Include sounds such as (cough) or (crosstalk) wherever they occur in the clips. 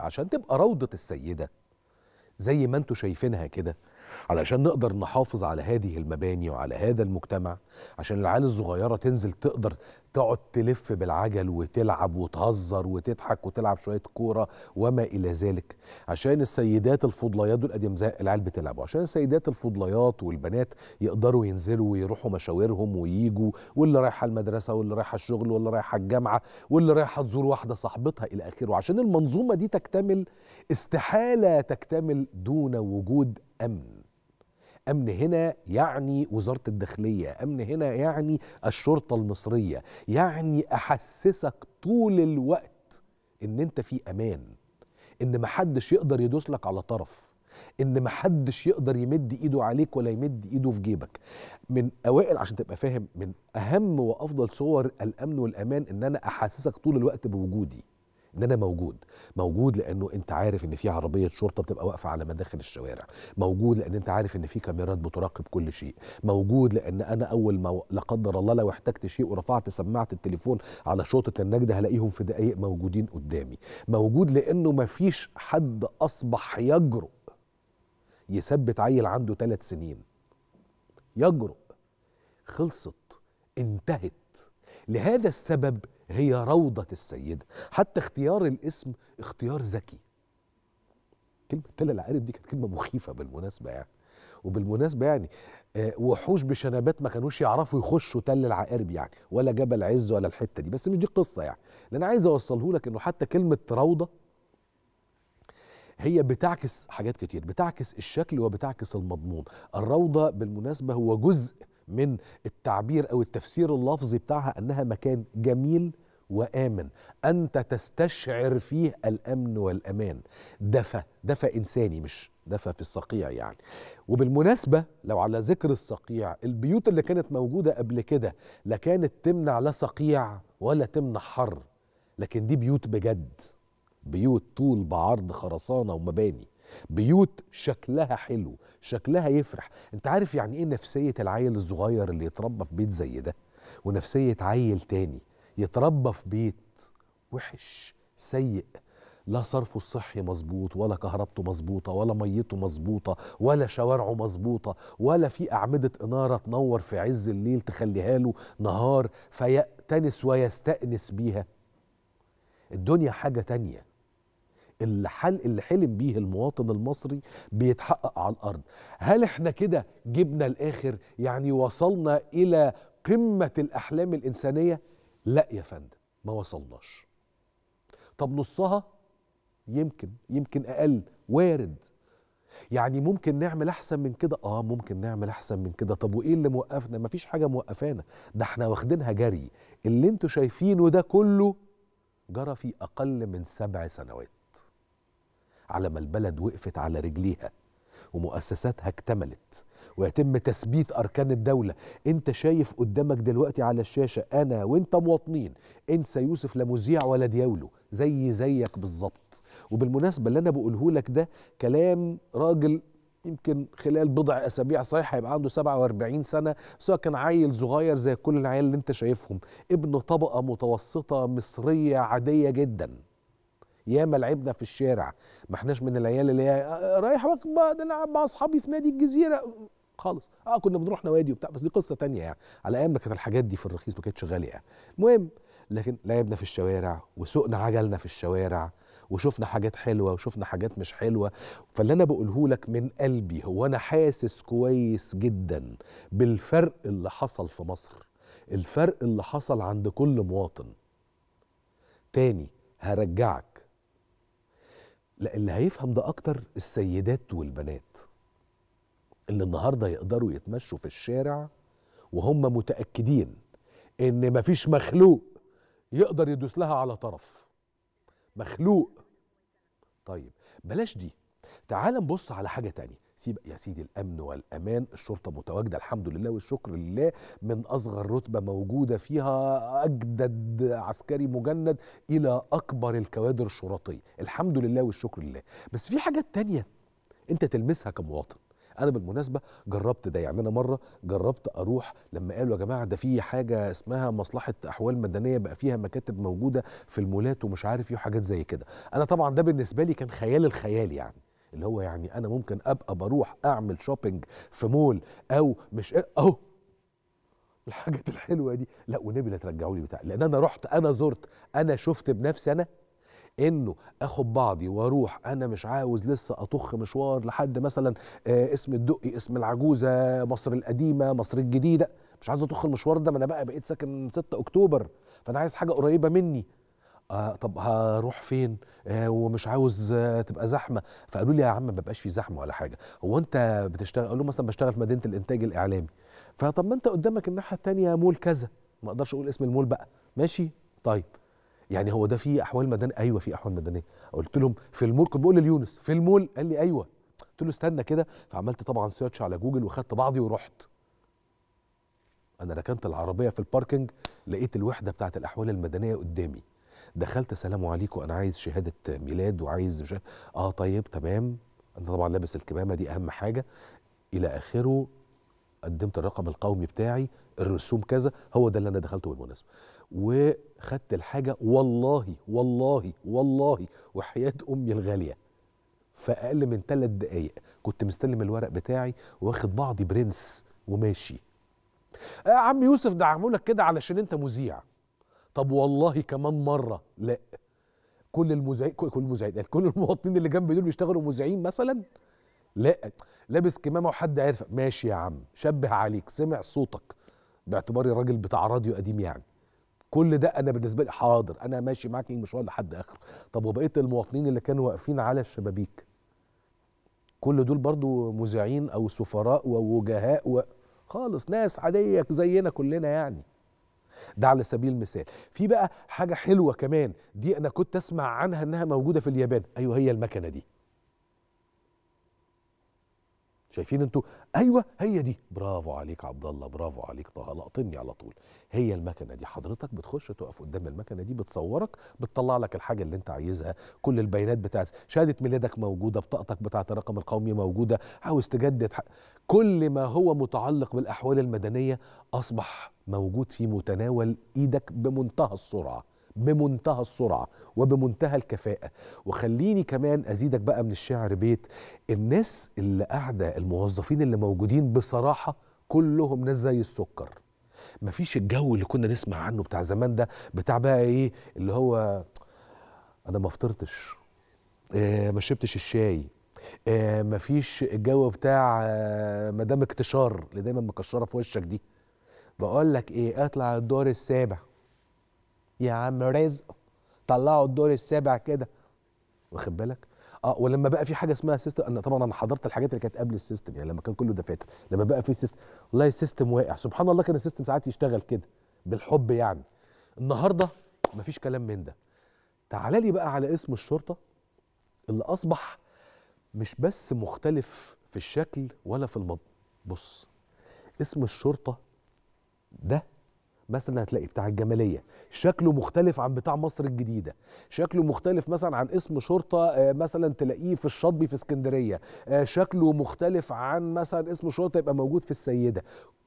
عشان تبقى روضة السيدة زي ما انتوا شايفينها كده علشان نقدر نحافظ على هذه المباني وعلى هذا المجتمع عشان العيال الصغيرة تنزل تقدر تقعد تلف بالعجل وتلعب وتهزر وتضحك وتلعب شوية كورة وما إلى ذلك عشان السيدات الفضليات دول أدي العيال بتلعب عشان السيدات الفضليات والبنات يقدروا ينزلوا ويروحوا مشاورهم وييجوا واللي رايحة المدرسة واللي رايحة الشغل واللي رايحة الجامعة واللي رايحة تزور واحدة صاحبتها إلى آخره عشان المنظومة دي تكتمل استحالة تكتمل دون وجود أمن امن هنا يعني وزاره الداخليه امن هنا يعني الشرطه المصريه يعني احسسك طول الوقت ان انت في امان ان محدش يقدر يدوس لك على طرف ان محدش يقدر يمد ايده عليك ولا يمد ايده في جيبك من اوائل عشان تبقى فاهم من اهم وافضل صور الامن والامان ان انا احسسك طول الوقت بوجودي ان انا موجود موجود لانه انت عارف ان في عربيه شرطه بتبقى واقفه على مداخل الشوارع موجود لان انت عارف ان في كاميرات بتراقب كل شيء موجود لان انا اول ما لا قدر الله لو احتجت شيء ورفعت سماعه التليفون على شرطه النجده هلاقيهم في دقائق موجودين قدامي موجود لانه ما فيش حد اصبح يجرؤ يثبت عيل عنده ثلاث سنين يجرؤ خلصت انتهت لهذا السبب هي روضة السيدة حتى اختيار الاسم اختيار ذكي كلمة تل العارف دي كانت كلمة مخيفة بالمناسبة يعني وبالمناسبة يعني آه، وحوش بشنبات ما كانوش يعرفوا يخشوا تل العقارب يعني ولا جبل عز ولا الحتة دي بس مش دي القصة يعني اللي أنا عايز أوصله لك إنه حتى كلمة روضة هي بتعكس حاجات كتير بتعكس الشكل وبتعكس المضمون الروضة بالمناسبة هو جزء من التعبير او التفسير اللفظي بتاعها انها مكان جميل وامن انت تستشعر فيه الامن والامان دفى دفى انساني مش دفى في الصقيع يعني وبالمناسبه لو على ذكر الصقيع البيوت اللي كانت موجوده قبل كده لا كانت تمنع لا صقيع ولا تمنع حر لكن دي بيوت بجد بيوت طول بعرض خرسانه ومباني بيوت شكلها حلو شكلها يفرح انت عارف يعني ايه نفسية العيل الصغير اللي يتربى في بيت زي ده ونفسية عيل تاني يتربى في بيت وحش سيء لا صرفه الصحي مظبوط ولا كهربته مظبوطه ولا ميته مظبوطه ولا شوارعه مظبوطه ولا في اعمده اناره تنور في عز الليل تخليها له نهار فيأتنس ويستأنس بيها الدنيا حاجه تانيه الحل اللي حلم بيه المواطن المصري بيتحقق على الارض هل احنا كده جبنا الاخر يعني وصلنا الى قمه الاحلام الانسانيه لا يا فندم ما وصلناش طب نصها يمكن يمكن اقل وارد يعني ممكن نعمل احسن من كده اه ممكن نعمل احسن من كده طب وايه اللي موقفنا مفيش حاجه موقفانا ده احنا واخدينها جري اللي انتوا شايفينه ده كله جرى في اقل من سبع سنوات على ما البلد وقفت على رجليها ومؤسساتها اكتملت ويتم تثبيت أركان الدولة أنت شايف قدامك دلوقتي على الشاشة أنا وأنت مواطنين انسى يوسف لا مذيع ولا دياوله زي زيك بالظبط وبالمناسبة اللي أنا بقوله لك ده كلام راجل يمكن خلال بضع اسابيع صحيح هيبقى عنده 47 سنه سواء كان عيل صغير زي كل العيال اللي انت شايفهم ابن طبقه متوسطه مصريه عاديه جدا ياما لعبنا في الشارع ما احناش من العيال اللي هي آه، آه، رايح بلعب مع اصحابي في نادي الجزيره خالص اه كنا بنروح نوادي وبتاع بس دي قصه تانية يعني على ايام ما كانت الحاجات دي في الرخيص ما كانتش غاليه يعني. المهم لكن لعبنا في الشوارع وسوقنا عجلنا في الشوارع وشفنا حاجات حلوه وشفنا حاجات مش حلوه فاللي انا بقوله لك من قلبي هو انا حاسس كويس جدا بالفرق اللي حصل في مصر الفرق اللي حصل عند كل مواطن تاني هرجعك لا اللي هيفهم ده اكتر السيدات والبنات اللي النهارده يقدروا يتمشوا في الشارع وهم متاكدين ان مفيش مخلوق يقدر يدوس لها على طرف مخلوق طيب بلاش دي تعال نبص على حاجه تانية سيب يا سيدي الامن والامان الشرطه متواجده الحمد لله والشكر لله من اصغر رتبه موجوده فيها اجدد عسكري مجند الى اكبر الكوادر الشرطيه الحمد لله والشكر لله بس في حاجات تانية انت تلمسها كمواطن انا بالمناسبه جربت ده يعني انا مره جربت اروح لما قالوا يا جماعه ده في حاجه اسمها مصلحه احوال مدنيه بقى فيها مكاتب موجوده في المولات ومش عارف ايه وحاجات زي كده انا طبعا ده بالنسبه لي كان خيال الخيال يعني اللي هو يعني انا ممكن ابقى بروح اعمل شوبينج في مول او مش اهو الحاجات الحلوه دي لا ونبي لا ترجعوا لي بتاع لان انا رحت انا زرت انا شفت بنفسي انا انه اخد بعضي واروح انا مش عاوز لسه اطخ مشوار لحد مثلا آه، اسم الدقي اسم العجوزه مصر القديمه مصر الجديده مش عايز اطخ المشوار ده ما انا بقى بقيت ساكن 6 اكتوبر فانا عايز حاجه قريبه مني آه، طب هروح فين آه، ومش عاوز آه، تبقى زحمه فقالوا لي يا عم ما بقاش في زحمه ولا حاجه هو انت بتشتغل اقول مثلا بشتغل في مدينه الانتاج الاعلامي فطب ما انت قدامك الناحيه الثانيه مول كذا ما اقدرش اقول اسم المول بقى ماشي طيب يعني هو ده في احوال مدنيه ايوه في احوال مدنيه قلت لهم في المول كنت بقول ليونس في المول قال لي ايوه قلت له استنى كده فعملت طبعا سيرش على جوجل وخدت بعضي ورحت انا ركنت العربيه في الباركنج لقيت الوحده بتاعه الاحوال المدنيه قدامي دخلت السلام عليكم انا عايز شهاده ميلاد وعايز مش اه طيب تمام انا طبعا لابس الكمامه دي اهم حاجه الى اخره قدمت الرقم القومي بتاعي الرسوم كذا هو ده اللي انا دخلته بالمناسبه وخدت الحاجه والله والله والله وحياه امي الغاليه في اقل من ثلاث دقائق كنت مستلم الورق بتاعي واخد بعضي برنس وماشي يا آه، عم يوسف ده عاملك كده علشان انت مذيع طب والله كمان مره لا كل المذيعين كل المذيعين يعني كل المواطنين اللي جنبي دول بيشتغلوا مذيعين مثلا لا لابس كمامه وحد عارفك ماشي يا عم شبه عليك سمع صوتك باعتباري راجل بتاع راديو قديم يعني كل ده انا بالنسبه لي حاضر انا ماشي معاك المشوار لحد اخر طب وبقيه المواطنين اللي كانوا واقفين على الشبابيك كل دول برضو مذيعين او سفراء ووجهاء و... خالص ناس عاديه زينا كلنا يعني ده على سبيل المثال في بقى حاجه حلوه كمان دي انا كنت اسمع عنها انها موجوده في اليابان ايوه هي المكنه دي شايفين انتوا ايوه هي دي برافو عليك عبد الله برافو عليك طه لقطني على طول هي المكنه دي حضرتك بتخش تقف قدام المكنه دي بتصورك بتطلع لك الحاجه اللي انت عايزها كل البيانات بتاعت شهاده ميلادك موجوده بطاقتك بتاعه الرقم القومي موجوده عاوز تجدد كل ما هو متعلق بالاحوال المدنيه اصبح موجود في متناول ايدك بمنتهى السرعه بمنتهى السرعه وبمنتهى الكفاءه وخليني كمان ازيدك بقى من الشعر بيت الناس اللي قاعده الموظفين اللي موجودين بصراحه كلهم ناس زي السكر مفيش الجو اللي كنا نسمع عنه بتاع زمان ده بتاع بقى ايه اللي هو انا ما فطرتش آه، ما شربتش الشاي ما آه، مفيش الجو بتاع آه، مدام اكتشار اللي دايما مكشره في وشك دي بقول لك ايه اطلع الدور السابع يا عم رزق طلعوا الدور السابع كده واخد بالك اه ولما بقى في حاجه اسمها سيستم انا طبعا انا حضرت الحاجات اللي كانت قبل السيستم يعني لما كان كله دفاتر لما بقى في سيستم والله السيستم واقع سبحان الله كان السيستم ساعات يشتغل كده بالحب يعني النهارده مفيش كلام من ده تعال لي بقى على اسم الشرطه اللي اصبح مش بس مختلف في الشكل ولا في المض بص اسم الشرطه ده مثلا هتلاقي بتاع الجماليه شكله مختلف عن بتاع مصر الجديده شكله مختلف مثلا عن اسم شرطه آه، مثلا تلاقيه في الشطبي في اسكندريه آه، شكله مختلف عن مثلا اسم شرطه يبقى موجود في السيده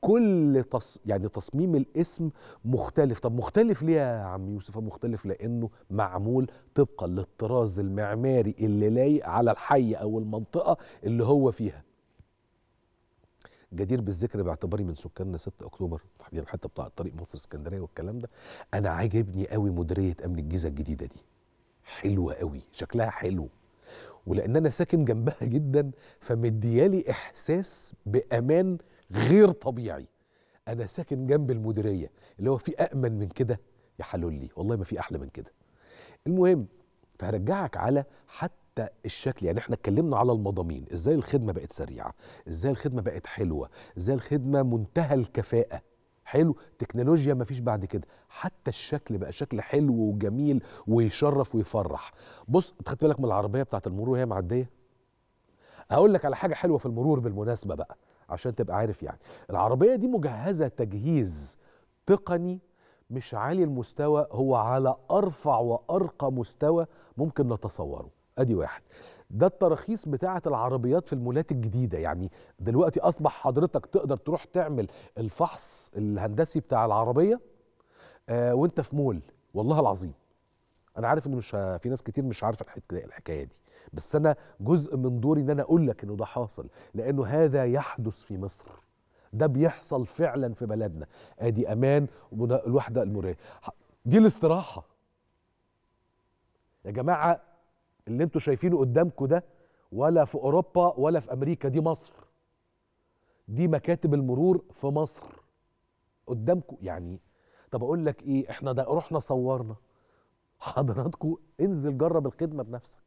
كل تص... يعني تصميم الاسم مختلف طب مختلف ليه يا عم يوسف مختلف لانه معمول طبقا للطراز المعماري اللي لايق على الحي او المنطقه اللي هو فيها جدير بالذكر باعتباري من سكاننا 6 اكتوبر تحديدا يعني حتى بتاع طريق مصر اسكندريه والكلام ده انا عاجبني قوي مديريه امن الجيزه الجديده دي حلوه قوي شكلها حلو ولان انا ساكن جنبها (laughs) جدا فمديالي احساس بامان غير طبيعي انا ساكن جنب المديريه اللي هو في امن من كده يا حلولي والله ما في احلى من كده المهم فهرجعك على حتى حتى الشكل يعني احنا اتكلمنا على المضامين ازاي الخدمه بقت سريعه ازاي الخدمه بقت حلوه ازاي الخدمه منتهى الكفاءه حلو تكنولوجيا مفيش بعد كده حتى الشكل بقى شكل حلو وجميل ويشرف ويفرح بص انت خدت بالك من العربيه بتاعه المرور وهي معديه اقول لك على حاجه حلوه في المرور بالمناسبه بقى عشان تبقى عارف يعني العربيه دي مجهزه تجهيز تقني مش عالي المستوى هو على ارفع وارقى مستوى ممكن نتصوره ادي واحد ده التراخيص بتاعه العربيات في المولات الجديده يعني دلوقتي اصبح حضرتك تقدر تروح تعمل الفحص الهندسي بتاع العربيه آه وانت في مول والله العظيم انا عارف ان مش في ناس كتير مش عارفه الحكايه دي بس انا جزء من دوري ان انا اقول لك انه ده حاصل لانه هذا يحدث في مصر ده بيحصل فعلا في بلدنا ادي امان الوحده المريه دي الاستراحه يا جماعه اللي انتوا شايفينه قدامكم ده ولا في اوروبا ولا في امريكا دي مصر دي مكاتب المرور في مصر قدامكم يعني طب اقول لك ايه احنا ده رحنا صورنا حضراتكم انزل جرب الخدمه بنفسك